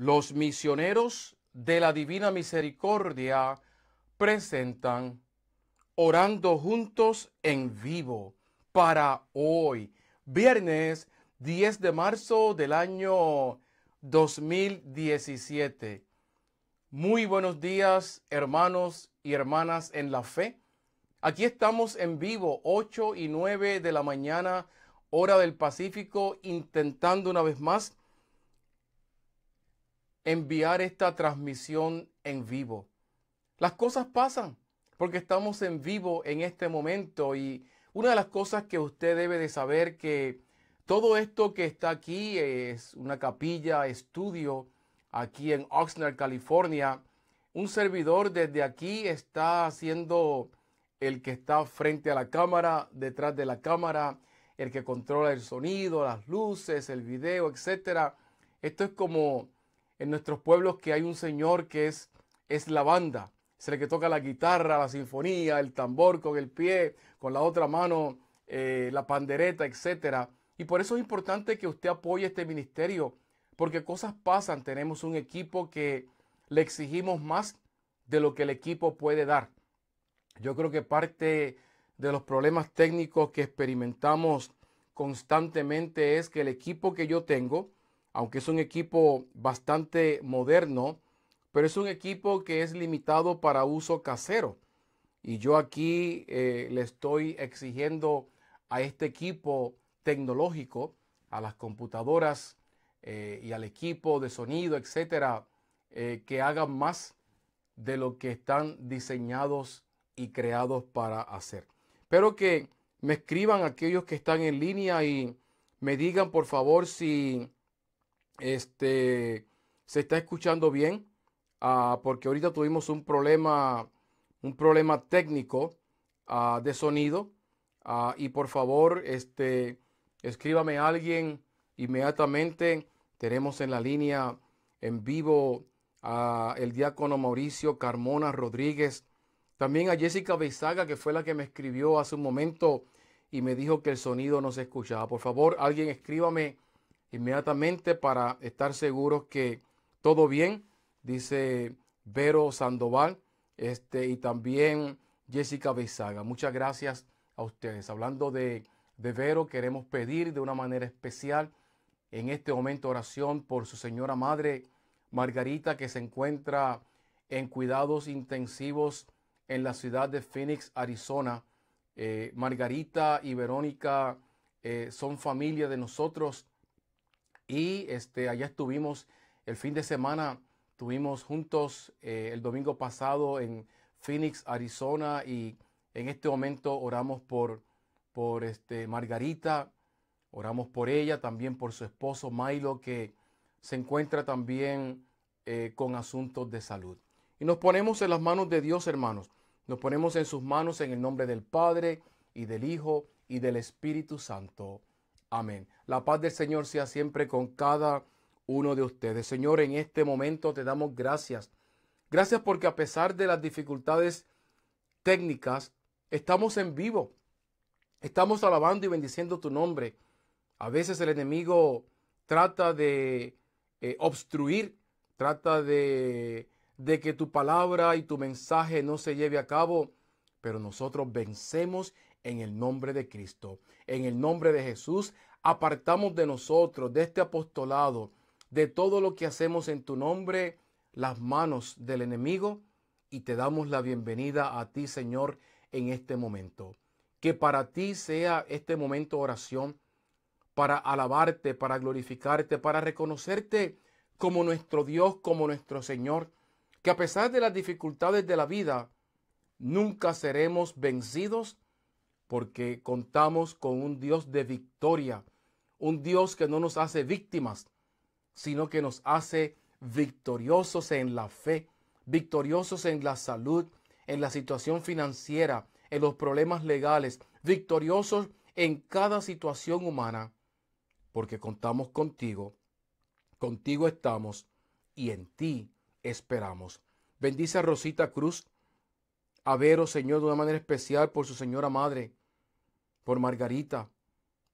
Los misioneros de la Divina Misericordia presentan orando juntos en vivo para hoy, viernes 10 de marzo del año 2017. Muy buenos días, hermanos y hermanas en la fe. Aquí estamos en vivo, 8 y 9 de la mañana, hora del Pacífico, intentando una vez más enviar esta transmisión en vivo. Las cosas pasan porque estamos en vivo en este momento y una de las cosas que usted debe de saber que todo esto que está aquí es una capilla, estudio, aquí en Oxnard, California. Un servidor desde aquí está haciendo el que está frente a la cámara, detrás de la cámara, el que controla el sonido, las luces, el video, etc. Esto es como en nuestros pueblos que hay un señor que es, es la banda. Es el que toca la guitarra, la sinfonía, el tambor con el pie, con la otra mano, eh, la pandereta, etc. Y por eso es importante que usted apoye este ministerio, porque cosas pasan. Tenemos un equipo que le exigimos más de lo que el equipo puede dar. Yo creo que parte de los problemas técnicos que experimentamos constantemente es que el equipo que yo tengo, aunque es un equipo bastante moderno, pero es un equipo que es limitado para uso casero. Y yo aquí eh, le estoy exigiendo a este equipo tecnológico, a las computadoras eh, y al equipo de sonido, etcétera, eh, que hagan más de lo que están diseñados y creados para hacer. Espero que me escriban aquellos que están en línea y me digan por favor si este, se está escuchando bien, ah, porque ahorita tuvimos un problema, un problema técnico ah, de sonido. Ah, y por favor, este, escríbame a alguien inmediatamente. Tenemos en la línea en vivo al el diácono Mauricio Carmona Rodríguez. También a Jessica Beizaga, que fue la que me escribió hace un momento y me dijo que el sonido no se escuchaba. Por favor, alguien escríbame inmediatamente para estar seguros que todo bien, dice Vero Sandoval este, y también Jessica Beizaga. Muchas gracias a ustedes. Hablando de, Vero, queremos pedir de una manera especial en este momento oración por su señora madre Margarita que se encuentra en cuidados intensivos en la ciudad de Phoenix, Arizona. Eh, Margarita y Verónica eh, son familia de nosotros y este, allá estuvimos el fin de semana, estuvimos juntos eh, el domingo pasado en Phoenix, Arizona, y en este momento oramos por, por este, Margarita, oramos por ella, también por su esposo Milo, que se encuentra también eh, con asuntos de salud. Y nos ponemos en las manos de Dios, hermanos. Nos ponemos en sus manos en el nombre del Padre y del Hijo y del Espíritu Santo. Amén. La paz del Señor sea siempre con cada uno de ustedes. Señor, en este momento te damos gracias. Gracias porque a pesar de las dificultades técnicas, estamos en vivo. Estamos alabando y bendiciendo tu nombre. A veces el enemigo trata de eh, obstruir, trata de, de que tu palabra y tu mensaje no se lleve a cabo, pero nosotros vencemos en el nombre de Cristo. En el nombre de Jesús, apartamos de nosotros, de este apostolado, de todo lo que hacemos en tu nombre, las manos del enemigo y te damos la bienvenida a ti, Señor, en este momento. Que para ti sea este momento oración para alabarte, para glorificarte, para reconocerte como nuestro Dios, como nuestro Señor, que a pesar de las dificultades de la vida, nunca seremos vencidos porque contamos con un Dios de victoria, un Dios que no nos hace víctimas, sino que nos hace victoriosos en la fe, victoriosos en la salud, en la situación financiera, en los problemas legales, victoriosos en cada situación humana, porque contamos contigo, contigo estamos y en ti esperamos. Bendice a Rosita Cruz, a Vero, Señor, de una manera especial por su señora madre, por Margarita,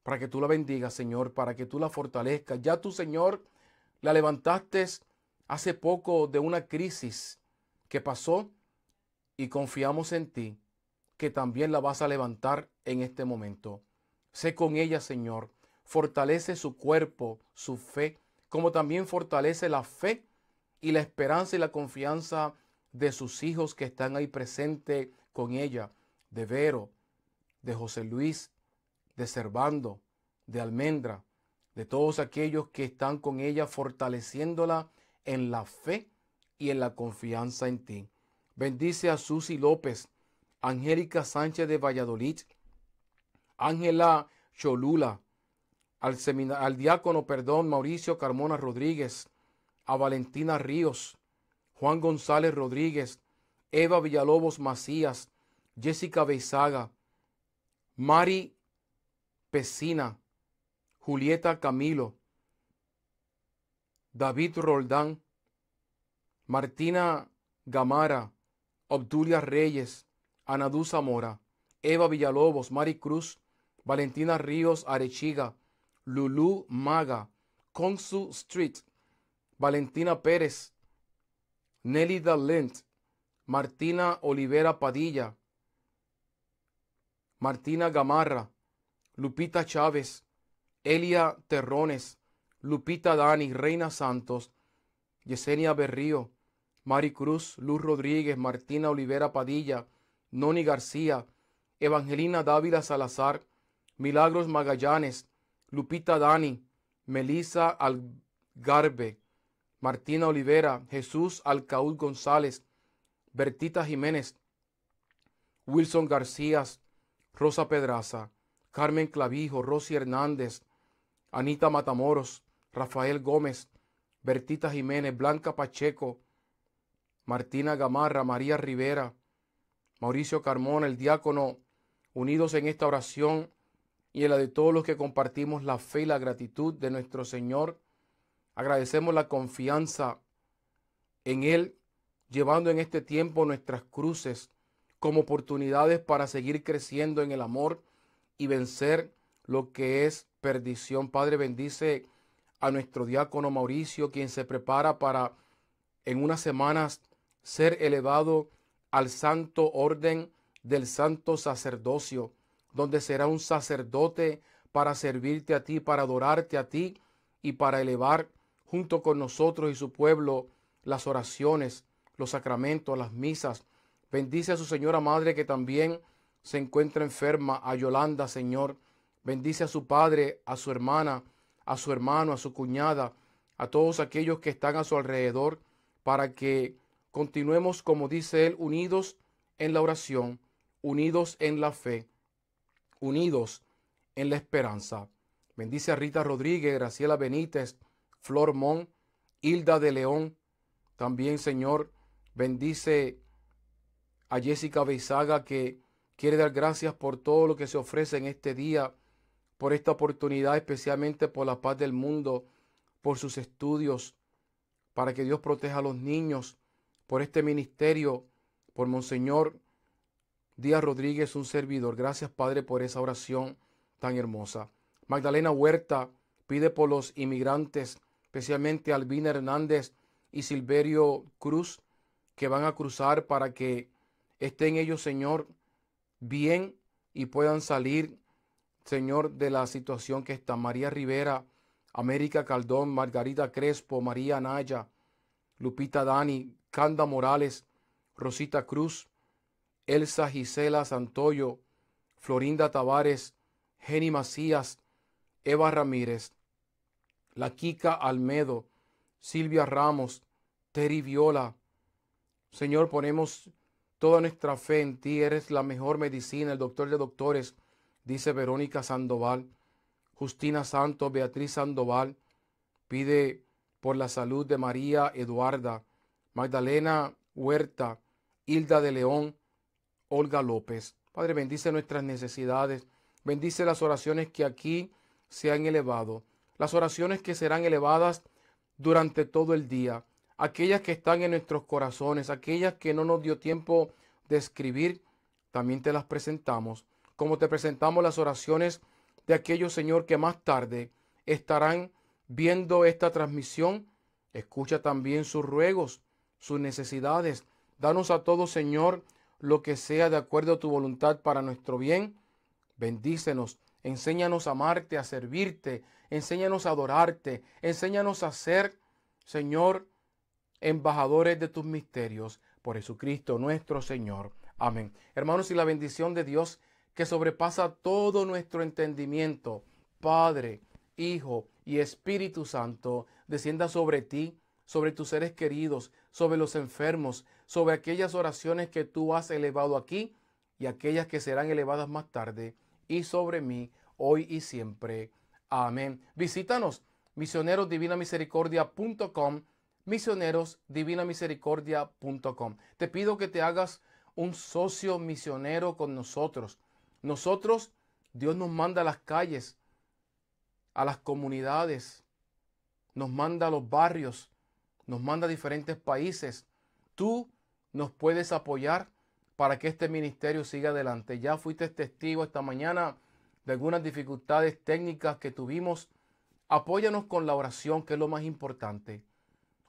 para que tú la bendigas, Señor, para que tú la fortalezcas. Ya tú, Señor, la levantaste hace poco de una crisis que pasó y confiamos en ti, que también la vas a levantar en este momento. Sé con ella, Señor, fortalece su cuerpo, su fe, como también fortalece la fe y la esperanza y la confianza de sus hijos que están ahí presentes con ella, de Vero, de José Luis, de Servando, de Almendra, de todos aquellos que están con ella fortaleciéndola en la fe y en la confianza en ti. Bendice a Susi López, Angélica Sánchez de Valladolid, Ángela Cholula, al, al diácono, perdón, Mauricio Carmona Rodríguez, a Valentina Ríos, Juan González Rodríguez, Eva Villalobos Macías, Jessica Beizaga, Mari Pesina, Julieta Camilo, David Roldán, Martina Gamara, Obdulia Reyes, Anadusa Zamora, Eva Villalobos, Mari Cruz, Valentina Ríos Arechiga, Lulu Maga, Consu Street, Valentina Pérez, Nelly Dalent, Martina Olivera Padilla, Martina Gamarra, Lupita Chávez, Elia Terrones, Lupita Dani, Reina Santos, Yesenia Berrío, Mari Cruz, Luz Rodríguez, Martina Olivera Padilla, Noni García, Evangelina Dávila Salazar, Milagros Magallanes, Lupita Dani, Melisa Algarve, Martina Olivera, Jesús Alcaud González, Bertita Jiménez, Wilson García, Rosa Pedraza, Carmen Clavijo, Rosy Hernández, Anita Matamoros, Rafael Gómez, Bertita Jiménez, Blanca Pacheco, Martina Gamarra, María Rivera, Mauricio Carmona, el diácono, unidos en esta oración y en la de todos los que compartimos la fe y la gratitud de nuestro Señor, agradecemos la confianza en Él, llevando en este tiempo nuestras cruces como oportunidades para seguir creciendo en el amor y vencer lo que es perdición. Padre, bendice a nuestro diácono Mauricio, quien se prepara para en unas semanas ser elevado al santo orden del santo sacerdocio, donde será un sacerdote para servirte a ti, para adorarte a ti y para elevar junto con nosotros y su pueblo las oraciones, los sacramentos, las misas Bendice a su señora madre que también se encuentra enferma, a Yolanda, Señor. Bendice a su padre, a su hermana, a su hermano, a su cuñada, a todos aquellos que están a su alrededor, para que continuemos, como dice él, unidos en la oración, unidos en la fe, unidos en la esperanza. Bendice a Rita Rodríguez, Graciela Benítez, Flor Mon, Hilda de León. También, Señor, bendice a Jessica Beizaga que quiere dar gracias por todo lo que se ofrece en este día, por esta oportunidad, especialmente por la paz del mundo, por sus estudios, para que Dios proteja a los niños, por este ministerio, por Monseñor Díaz Rodríguez, un servidor. Gracias, Padre, por esa oración tan hermosa. Magdalena Huerta pide por los inmigrantes, especialmente Albina Hernández y Silverio Cruz, que van a cruzar para que estén ellos, Señor, bien y puedan salir, Señor, de la situación que está. María Rivera, América Caldón, Margarita Crespo, María Anaya, Lupita Dani, Canda Morales, Rosita Cruz, Elsa Gisela Santoyo, Florinda Tavares, Jenny Macías, Eva Ramírez, La Kika Almedo, Silvia Ramos, Terry Viola. Señor, ponemos Toda nuestra fe en ti eres la mejor medicina, el doctor de doctores, dice Verónica Sandoval. Justina Santos, Beatriz Sandoval, pide por la salud de María Eduarda, Magdalena Huerta, Hilda de León, Olga López. Padre, bendice nuestras necesidades, bendice las oraciones que aquí se han elevado, las oraciones que serán elevadas durante todo el día aquellas que están en nuestros corazones, aquellas que no nos dio tiempo de escribir, también te las presentamos, como te presentamos las oraciones de aquellos, Señor, que más tarde estarán viendo esta transmisión. Escucha también sus ruegos, sus necesidades. Danos a todo, Señor, lo que sea de acuerdo a tu voluntad para nuestro bien. Bendícenos, enséñanos a amarte, a servirte, enséñanos a adorarte, enséñanos a ser, Señor, embajadores de tus misterios, por Jesucristo nuestro Señor. Amén. Hermanos, y la bendición de Dios que sobrepasa todo nuestro entendimiento, Padre, Hijo y Espíritu Santo, descienda sobre ti, sobre tus seres queridos, sobre los enfermos, sobre aquellas oraciones que tú has elevado aquí y aquellas que serán elevadas más tarde, y sobre mí, hoy y siempre. Amén. Visítanos, misionerosdivinamisericordia.com misionerosdivinamisericordia.com. Te pido que te hagas un socio misionero con nosotros. Nosotros, Dios nos manda a las calles, a las comunidades, nos manda a los barrios, nos manda a diferentes países. Tú nos puedes apoyar para que este ministerio siga adelante. Ya fuiste testigo esta mañana de algunas dificultades técnicas que tuvimos. Apóyanos con la oración, que es lo más importante.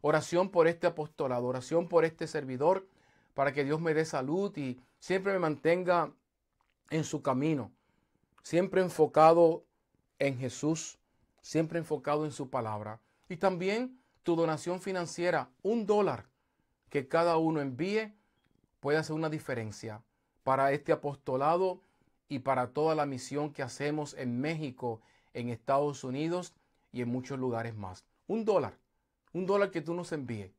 Oración por este apostolado, oración por este servidor, para que Dios me dé salud y siempre me mantenga en su camino, siempre enfocado en Jesús, siempre enfocado en su palabra. Y también tu donación financiera, un dólar que cada uno envíe, puede hacer una diferencia para este apostolado y para toda la misión que hacemos en México, en Estados Unidos y en muchos lugares más. Un dólar un dólar que tú nos envíes,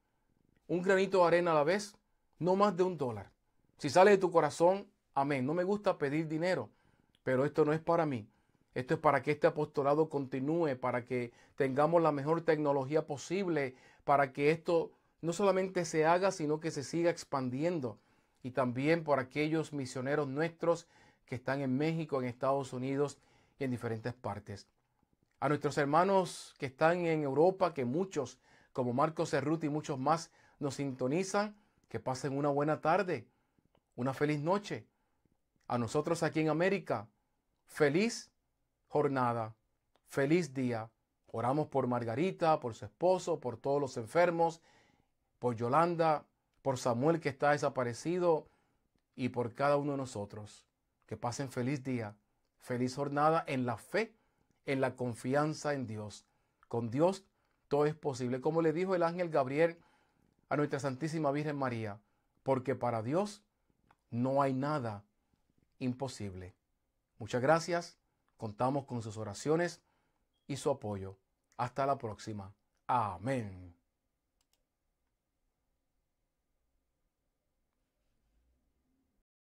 un granito de arena a la vez, no más de un dólar. Si sale de tu corazón, amén. No me gusta pedir dinero, pero esto no es para mí. Esto es para que este apostolado continúe, para que tengamos la mejor tecnología posible, para que esto no solamente se haga, sino que se siga expandiendo. Y también por aquellos misioneros nuestros que están en México, en Estados Unidos y en diferentes partes. A nuestros hermanos que están en Europa, que muchos como Marcos Cerruti y muchos más nos sintonizan. Que pasen una buena tarde, una feliz noche. A nosotros aquí en América, feliz jornada, feliz día. Oramos por Margarita, por su esposo, por todos los enfermos, por Yolanda, por Samuel que está desaparecido y por cada uno de nosotros. Que pasen feliz día, feliz jornada en la fe, en la confianza en Dios. Con Dios todo es posible. Como le dijo el ángel Gabriel a nuestra Santísima Virgen María, porque para Dios no hay nada imposible. Muchas gracias, contamos con sus oraciones y su apoyo. Hasta la próxima. Amén.